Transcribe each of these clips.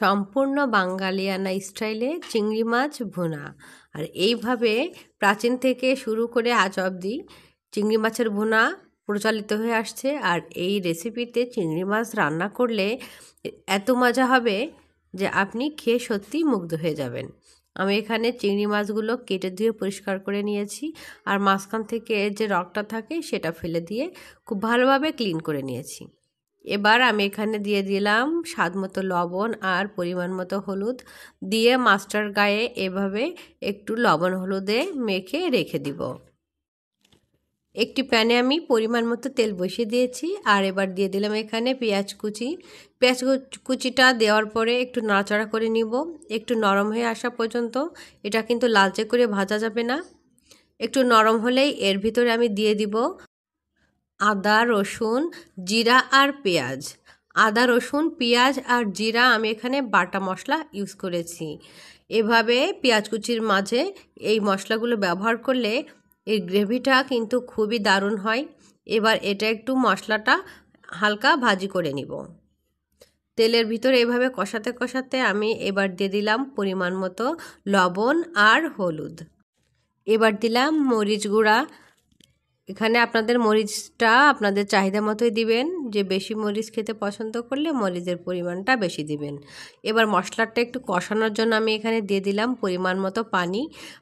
সম্পূর্ণ বাঙ্গালিয়ানা স্টাইলে চিংড়ি মাছ ভুনা আর এইভাবে প্রাচীন থেকে শুরু করে আজ অবধি চিংড়ি মাছের ভুনা প্রচলিত হয়ে আসছে আর এই রেসিপিতে চিংড়ি মাছ রান্না করলে এত মজা হবে যে আপনি খেয়ে সত্যি মুগ্ধ হয়ে যাবেন আমি এখানে চিংড়ি মাছগুলো কেটে ধুয়ে পরিষ্কার করে নিয়েছি আর মাঝখান থেকে যে রকটা থাকে সেটা ফেলে দিয়ে খুব ভালোভাবে ক্লিন করে নিয়েছি এবার আমি এখানে দিয়ে দিলাম স্বাদ মতো লবণ আর পরিমাণ মতো হলুদ দিয়ে মাস্টার গায়ে এভাবে একটু লবণ হলুদে মেখে রেখে দিব একটি প্যানে আমি পরিমাণ মতো তেল বসিয়ে দিয়েছি আর এবার দিয়ে দিলাম এখানে পেঁয়াজ কুচি পেঁয়াজ কুচিটা দেওয়ার পরে একটু নাড়াচাড়া করে নিব একটু নরম হয়ে আসা পর্যন্ত এটা কিন্তু লালচে করে ভাজা যাবে না একটু নরম হলেই এর ভিতরে আমি দিয়ে দিব আদা রসুন জিরা আর পেঁয়াজ আদা রসুন পেঁয়াজ আর জিরা আমি এখানে বাটা মশলা ইউজ করেছি এভাবে পেঁয়াজ কুচির মাঝে এই মশলাগুলো ব্যবহার করলে এর গ্রেভিটা কিন্তু খুবই দারুণ হয় এবার এটা একটু মশলাটা হালকা ভাজি করে নিব তেলের ভিতরে এভাবে কষাতে কষাতে আমি এবার দিয়ে দিলাম পরিমাণ মতো লবণ আর হলুদ এবার দিলাম মরিচ গুঁড়া এখানে আপনাদের মরিচটা আপনাদের চাহিদা মতোই দিবেন যে বেশি মরিচ খেতে পছন্দ করলে মরিচের পরিমাণটা বেশি দিবেন এবার মশলাটা একটু কষানোর জন্য আমি এখানে দিয়ে দিলাম পরিমাণ মতো পানি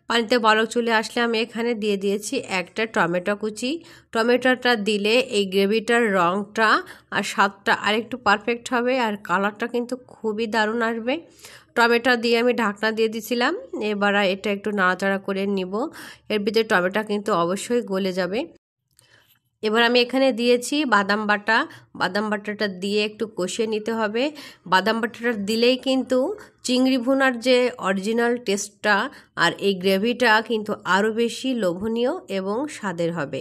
পানিতে বলক চলে আসলে আমি এখানে দিয়ে দিয়েছি একটা টমেটো কুচি টমেটোটা দিলে এই গ্রেভিটার রঙটা আর স্বাদটা আরেকটু পারফেক্ট হবে আর কালারটা কিন্তু খুবই দারুণ আসবে টমেটো দিয়ে আমি ঢাকনা দিয়ে দিছিলাম এবার এটা একটু নাড়াচাড়া করে নিব এর ভিতরে টমেটো কিন্তু অবশ্যই গলে যাবে এবার আমি এখানে দিয়েছি বাদাম বাটা বাদাম বাটাটা দিয়ে একটু কষিয়ে নিতে হবে বাদাম বাটাটা দিলেই কিন্তু চিংড়ি ভুনার যে অরিজিনাল টেস্টটা আর এই গ্রেভিটা কিন্তু আরও বেশি লোভনীয় এবং স্বাদের হবে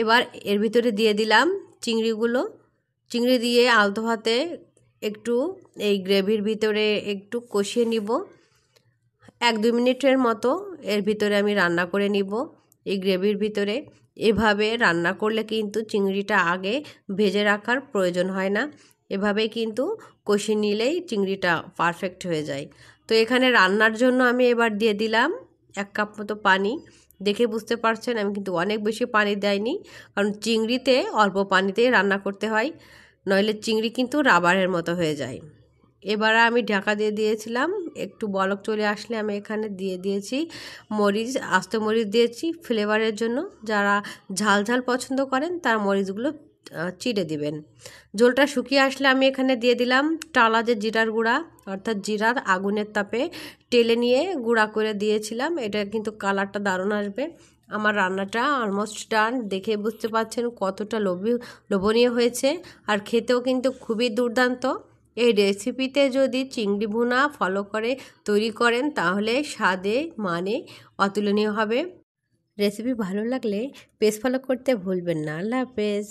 এবার এর ভিতরে দিয়ে দিলাম চিংড়িগুলো চিংড়ি দিয়ে আলতো হাতে একটু এই গ্রেভির ভিতরে একটু কষিয়ে নিব এক দুই মিনিটের মতো এর ভিতরে আমি রান্না করে নিব এই গ্রেভির ভিতরে এভাবে রান্না করলে কিন্তু চিংড়িটা আগে ভেজে রাখার প্রয়োজন হয় না এভাবে কিন্তু কষিয়ে নিলেই চিংড়িটা পারফেক্ট হয়ে যায় তো এখানে রান্নার জন্য আমি এবার দিয়ে দিলাম এক কাপ মতো পানি দেখে বুঝতে পারছেন আমি কিন্তু অনেক বেশি পানি দেয়নি কারণ চিংড়িতে অল্প পানিতেই রান্না করতে হয় নইলে চিংড়ি কিন্তু রাবারের মতো হয়ে যায় এবারে আমি ঢাকা দিয়ে দিয়েছিলাম একটু বলক চলে আসলে আমি এখানে দিয়ে দিয়েছি মরিচ আস্ত মরিচ দিয়েছি ফ্লেভারের জন্য যারা ঝাল ঝাল পছন্দ করেন তার মরিচগুলো চিড়ে দিবেন ঝোলটা শুকিয়ে আসলে আমি এখানে দিয়ে দিলাম টালা যে জিরার গুঁড়া অর্থাৎ জিরার আগুনের তাপে টেলে নিয়ে গুঁড়া করে দিয়েছিলাম এটা কিন্তু কালারটা দারুণ আসবে আমার রান্নাটা অলমোস্ট ডান দেখে বুঝতে পারছেন কতটা লোভী লোভনীয় হয়েছে আর খেতেও কিন্তু খুবই দুর্দান্ত এই রেসিপিতে যদি চিংড়ি ভুনা ফলো করে তৈরি করেন তাহলে স্বাদে মানে অতুলনীয় হবে রেসিপি ভালো লাগলে পেজ ফলো করতে ভুলবেন না আল্লাহ হাফেজ